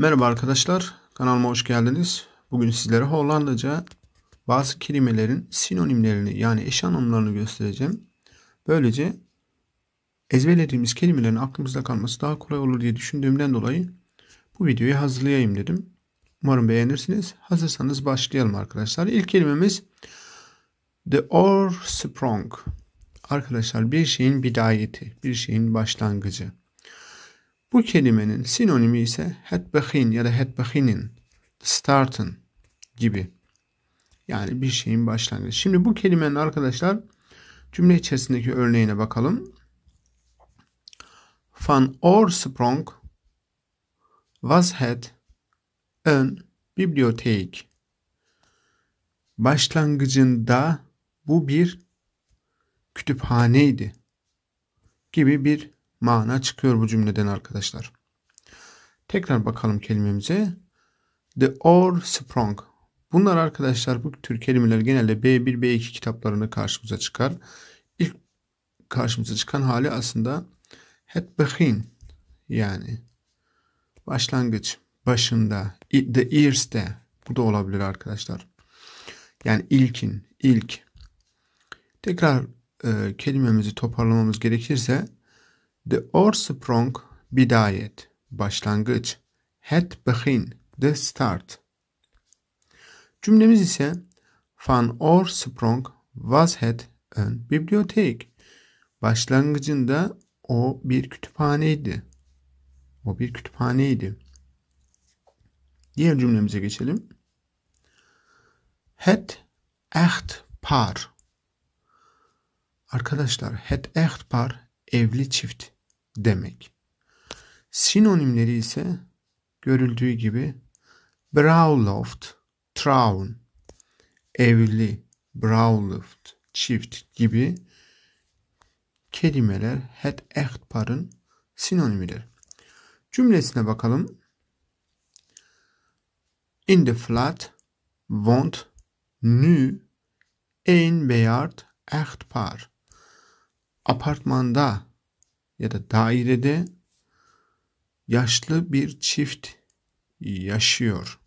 Merhaba arkadaşlar, kanalıma hoş geldiniz. Bugün sizlere Hollandaca bazı kelimelerin sinonimlerini yani eş anlamlarını göstereceğim. Böylece ezberlediğimiz kelimelerin aklımızda kalması daha kolay olur diye düşündüğümden dolayı bu videoyu hazırlayayım dedim. Umarım beğenirsiniz. Hazırsanız başlayalım arkadaşlar. İlk kelimemiz the or sprung. Arkadaşlar bir şeyin bidayeti, bir şeyin başlangıcı. Bu kelimenin sinonimi ise hetbehin ya da hetbehinin, startın gibi. Yani bir şeyin başlangıcı. Şimdi bu kelimenin arkadaşlar cümle içerisindeki örneğine bakalım. Van Oorsprong was het ön bibliotek. Başlangıcında bu bir kütüphaneydi gibi bir mana çıkıyor bu cümleden arkadaşlar. Tekrar bakalım kelimemize. The or sprung. Bunlar arkadaşlar bu tür kelimeler genelde B1, B2 kitaplarında karşımıza çıkar. İlk karşımıza çıkan hali aslında het begin yani başlangıç, başında, the ears'te bu da olabilir arkadaşlar. Yani ilkin, ilk. Tekrar e, kelimemizi toparlamamız gerekirse The Orsprung bidayet, başlangıç. Het begin, the start. Cümlemiz ise Van Orsprung was het een bibliotek. Başlangıcında o bir kütüphaneydi. O bir kütüphaneydi. Diğer cümlemize geçelim. Het echt par. Arkadaşlar het echt par evli çift demek. Sinonimleri ise görüldüğü gibi Brauloft, Traun, evli, Brauloft, çift gibi kelimeler het echtparın sinonimidir. Cümlesine bakalım. In the flat want nu een bejaard echtpaar. Apartmanda ya da dairede yaşlı bir çift yaşıyor.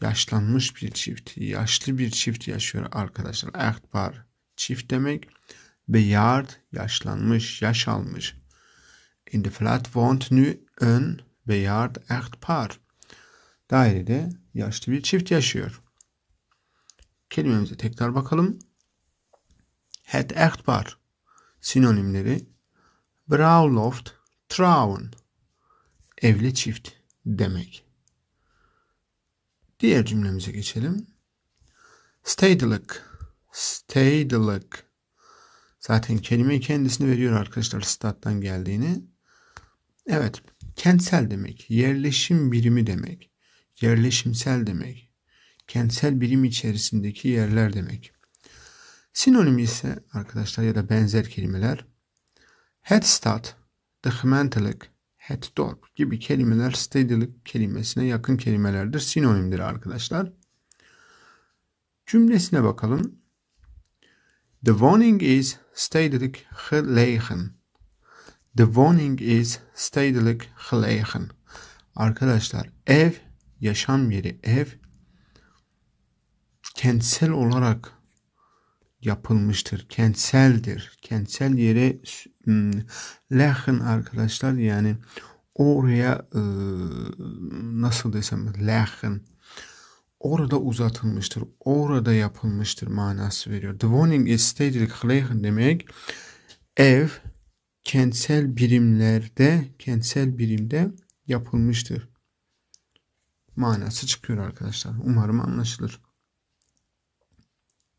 Yaşlanmış bir çift, yaşlı bir çift yaşıyor arkadaşlar. Ehtbar çift demek. ve yard yaşlanmış, yaş almış. In the Flat wohnt nu ein beyard Echtpaar. Dairede yaşlı bir çift yaşıyor. Kelimemize tekrar bakalım. Het Echtpaar sinonimleri Brauloft, Traun. Evli çift demek. Diğer cümlemize geçelim. Stadılık. Stadılık. Zaten kelime kendisini veriyor arkadaşlar stat'tan geldiğini. Evet. Kentsel demek. Yerleşim birimi demek. Yerleşimsel demek. Kentsel birim içerisindeki yerler demek. Sinonim ise arkadaşlar ya da benzer kelimeler Headstart, dıxməntilik, heddorp gibi kelimeler steadilik kelimesine yakın kelimelerdir. Sinonimdir arkadaşlar. Cümlesine bakalım. The warning is steadilik gelegen. The warning is steadilik gelegen. Arkadaşlar ev, yaşam yeri ev kentsel olarak yapılmıştır. Kentseldir. Kentsel yere hmm, lehın arkadaşlar yani oraya e, nasıl desem lehın orada uzatılmıştır. Orada yapılmıştır manası veriyor. The warning is stated lehın demek ev kentsel birimlerde kentsel birimde yapılmıştır. Manası çıkıyor arkadaşlar. Umarım anlaşılır.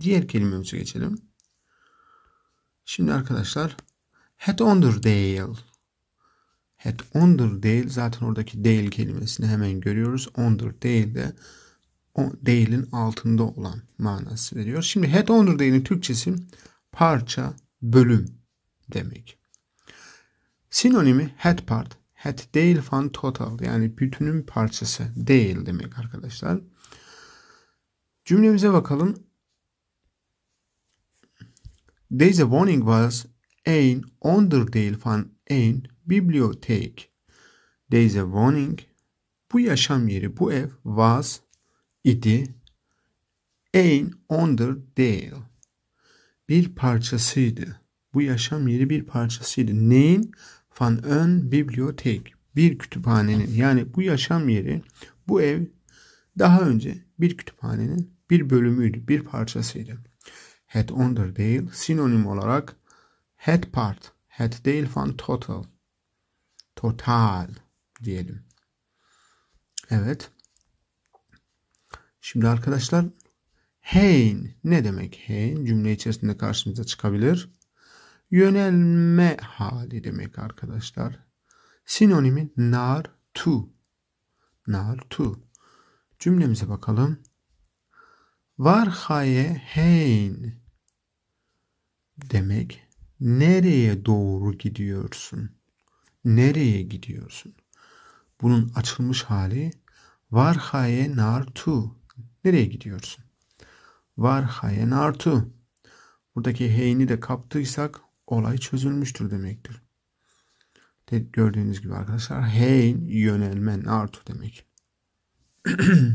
Diğer kelimemize geçelim. Şimdi arkadaşlar het ondur değil. Het ondur değil. Zaten oradaki değil kelimesini hemen görüyoruz. Ondur değil de o değilin altında olan manası veriyor. Şimdi het ondur değilin Türkçesi parça, bölüm demek. Sinonimi het part, het değil fan total yani bütünün parçası değil demek arkadaşlar. Cümlemize bakalım. Deze woning was een onderdeel van een bibliotheek. Deze woning, bu yaşam yeri, bu ev was, idi, een onderdeel. Bir parçasıydı. Bu yaşam yeri bir parçasıydı. Neyin? Van ön bibliotek. Bir kütüphanenin. Yani bu yaşam yeri, bu ev daha önce bir kütüphanenin bir bölümüydü, bir parçasıydı head under değil. Sinonim olarak head part, head değil fan total. Total diyelim. Evet. Şimdi arkadaşlar hein ne demek hein? Cümle içerisinde karşımıza çıkabilir. Yönelme hali demek arkadaşlar. Sinonimi nar tu. Nar tu. Cümlemize bakalım. Var haye hein demek nereye doğru gidiyorsun? Nereye gidiyorsun? Bunun açılmış hali varhaye nartu. Nereye gidiyorsun? Varhaye nartu. Buradaki heyni de kaptıysak olay çözülmüştür demektir. De gördüğünüz gibi arkadaşlar hein yönelmen nartu demek.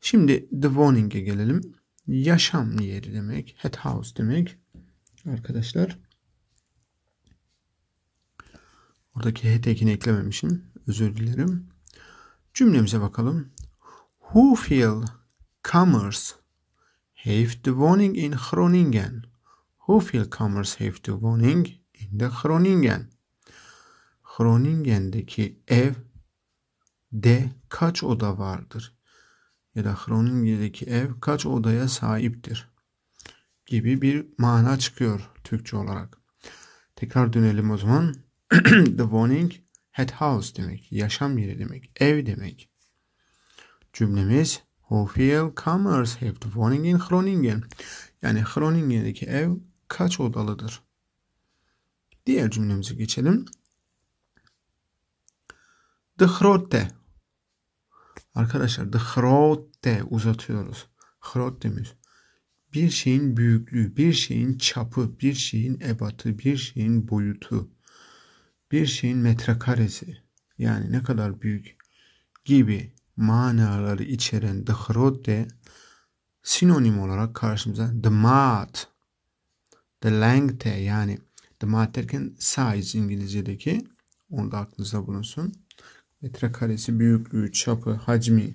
Şimdi the warning'e gelelim. Yaşam yeri demek, head house demek arkadaşlar. Oradaki h tekini eklememişim. Özür dilerim. Cümlemize bakalım. Who feel commerce have the warning in Groningen? Who feel commerce have the warning in the Groningen? Groningen'deki ev de kaç oda vardır? Ya da Groningen'deki ev kaç odaya sahiptir? gibi bir mana çıkıyor Türkçe olarak. Tekrar dönelim o zaman. The warning head house demek. Yaşam yeri demek. Ev demek. Cümlemiz feel Commerce have the warning in Groningen. Yani Groningen'deki ev kaç odalıdır? Diğer cümlemize geçelim. The Grote. Arkadaşlar The Grote uzatıyoruz. Grote demiş bir şeyin büyüklüğü, bir şeyin çapı, bir şeyin ebatı, bir şeyin boyutu, bir şeyin metrekaresi yani ne kadar büyük gibi manaları içeren dıhrod de sinonim olarak karşımıza the mat, the length'e yani the mat derken size İngilizce'deki onu da aklınızda bulunsun. Metrekaresi, büyüklüğü, çapı, hacmi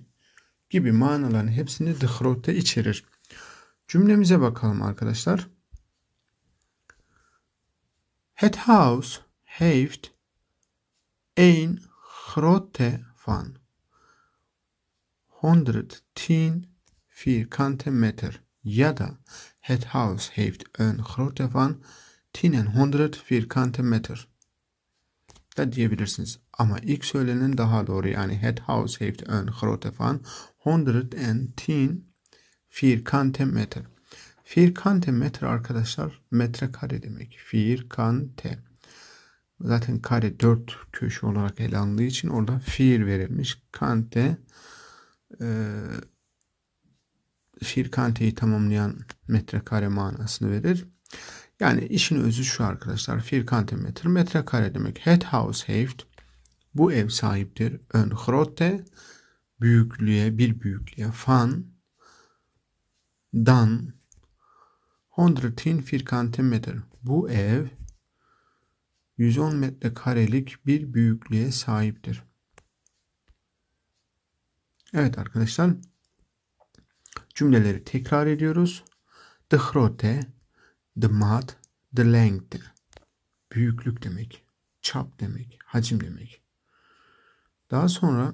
gibi manaların hepsini dıhrotte içerir. Cümlemize bakalım arkadaşlar. Het Haus heeft een grote van 110 vierkante meter ya da het Haus heeft een grote van 1000 vierkante meter da diyebilirsiniz. Ama ilk söylenen daha doğru yani het Haus heeft een grote van 110 kante metre. kante metre arkadaşlar metre kare demek. kante Zaten kare dört köşe olarak ele alındığı için orada fiir verilmiş. Kante e, kanteyi tamamlayan metrekare manasını verir. Yani işin özü şu arkadaşlar. kante metre metrekare demek. Het house heeft. Bu ev sahiptir. Ön grotte büyüklüğe bir büyüklüğe fan dan 110 firkantimetre. Bu ev 110 metrekarelik bir büyüklüğe sahiptir. Evet arkadaşlar. Cümleleri tekrar ediyoruz. The grote, the mat, the length. Büyüklük demek, çap demek, hacim demek. Daha sonra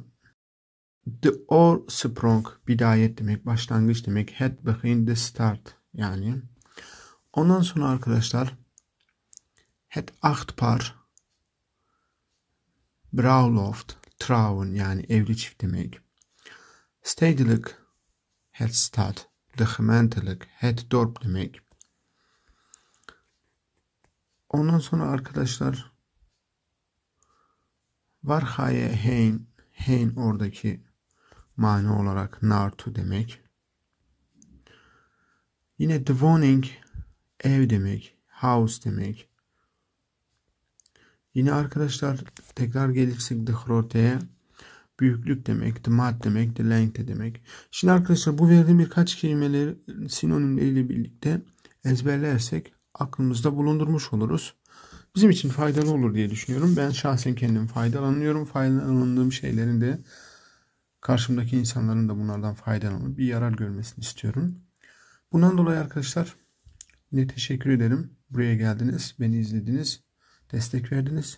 The or sprung bidayet demek, başlangıç demek. Head behind the start yani. Ondan sonra arkadaşlar head acht par loft Traun yani evli çift demek. Stedelijk, head start de head dorp demek. Ondan sonra arkadaşlar Varhaye Hein, Hein oradaki Mani olarak nartu demek. Yine dwelling ev demek, house demek. Yine arkadaşlar tekrar gelirsek dhroteye büyüklük demek, mat demek, length demek. Şimdi arkadaşlar bu verdiğim birkaç kelimeleri sinonimleriyle birlikte ezberlersek aklımızda bulundurmuş oluruz. Bizim için faydalı olur diye düşünüyorum. Ben şahsen kendim faydalanıyorum. Faydalandığım şeylerin de Karşımdaki insanların da bunlardan faydalanıp bir yarar görmesini istiyorum. Bundan dolayı arkadaşlar yine teşekkür ederim. Buraya geldiniz, beni izlediniz, destek verdiniz.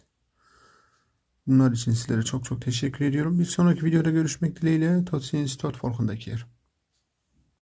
Bunlar için sizlere çok çok teşekkür ediyorum. Bir sonraki videoda görüşmek dileğiyle. Tot sins, tot folgendekier.